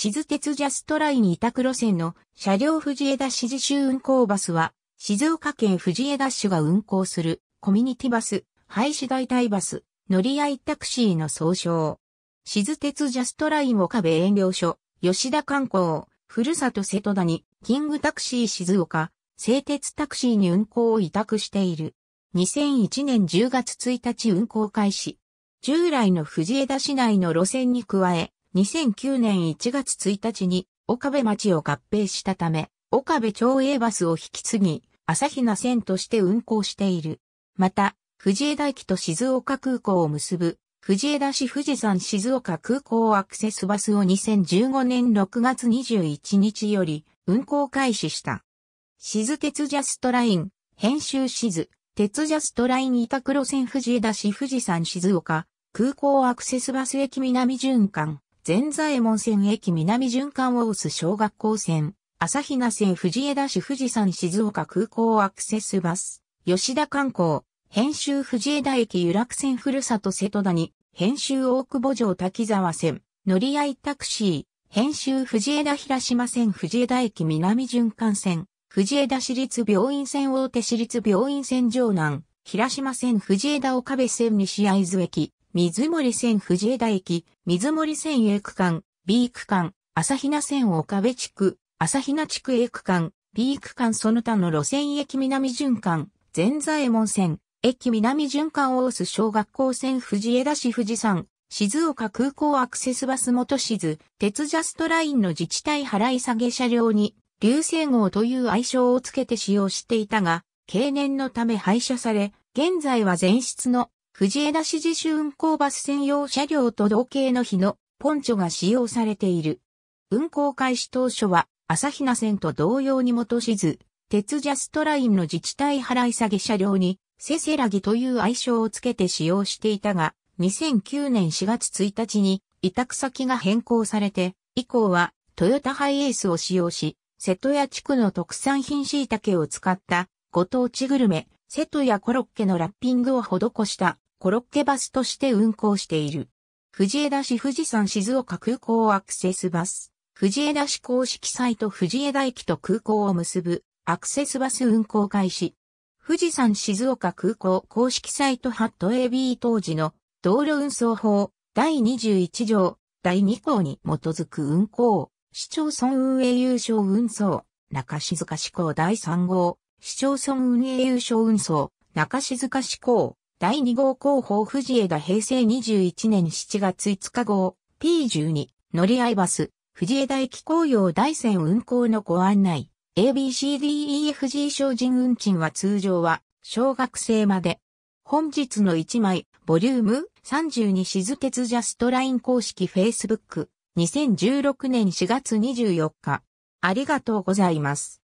静鉄ジャストライン委託路線の車両藤枝市自主運行バスは、静岡県藤枝市が運行するコミュニティバス、廃止代替バス、乗り合いタクシーの総称。静鉄ジャストライン岡部営業所、吉田観光、ふるさと瀬戸田に、キングタクシー静岡、製鉄タクシーに運行を委託している。2001年10月1日運行開始。従来の藤枝市内の路線に加え、2009年1月1日に岡部町を合併したため、岡部町営バスを引き継ぎ、朝日奈線として運行している。また、藤枝駅と静岡空港を結ぶ、藤枝市富士山静岡空港アクセスバスを2015年6月21日より運行開始した。静鉄ジャストライン、編集静、鉄ジャストライン板黒線藤枝市富士山静岡、空港アクセスバス駅南循環、全左衛門線駅南循環を押す小学校線、朝比奈線藤枝市富士山静岡空港アクセスバス、吉田観光、編集藤枝駅由楽線ふるさと瀬戸谷、編集大久保城滝沢線、乗り合いタクシー、編集藤枝平島線藤枝駅南循環線、藤枝市立病院線大手市立病院線城南、平島線藤枝岡部線西会津駅、水森線藤枝駅、水森線 A 区間、B 区間、朝比奈線岡部地区、朝比奈地区 A 区間、B 区間その他の路線駅南循環、前座衛門線、駅南循環押す小学校線藤枝市富士山、静岡空港アクセスバス元静、鉄ジャストラインの自治体払い下げ車両に、流星号という愛称をつけて使用していたが、経年のため廃車され、現在は全室の藤枝市自主運行バス専用車両と同型の日のポンチョが使用されている。運行開始当初は、朝日奈線と同様に元しず、鉄ジャストラインの自治体払い下げ車両に、せせらぎという愛称をつけて使用していたが、2009年4月1日に委託先が変更されて、以降はトヨタハイエースを使用し、瀬戸屋地区の特産品椎茸を使ったご当地グルメ、瀬戸屋コロッケのラッピングを施したコロッケバスとして運行している。藤枝市富士山静岡空港アクセスバス。藤枝市公式サイト藤枝駅と空港を結ぶアクセスバス運行開始。富士山静岡空港公式サイトハット AB 当時の道路運送法第21条第2項に基づく運行、市町村運営優勝運送、中静岡志向第3号、市町村運営優勝運送、中静岡志向。第2号広報藤枝平成21年7月5日号 P12 乗り合いバス藤枝駅紅葉大線運行のご案内 ABCDEFG 精進運賃は通常は小学生まで本日の1枚ボリューム32静鉄ジャストライン公式 Facebook2016 年4月24日ありがとうございます。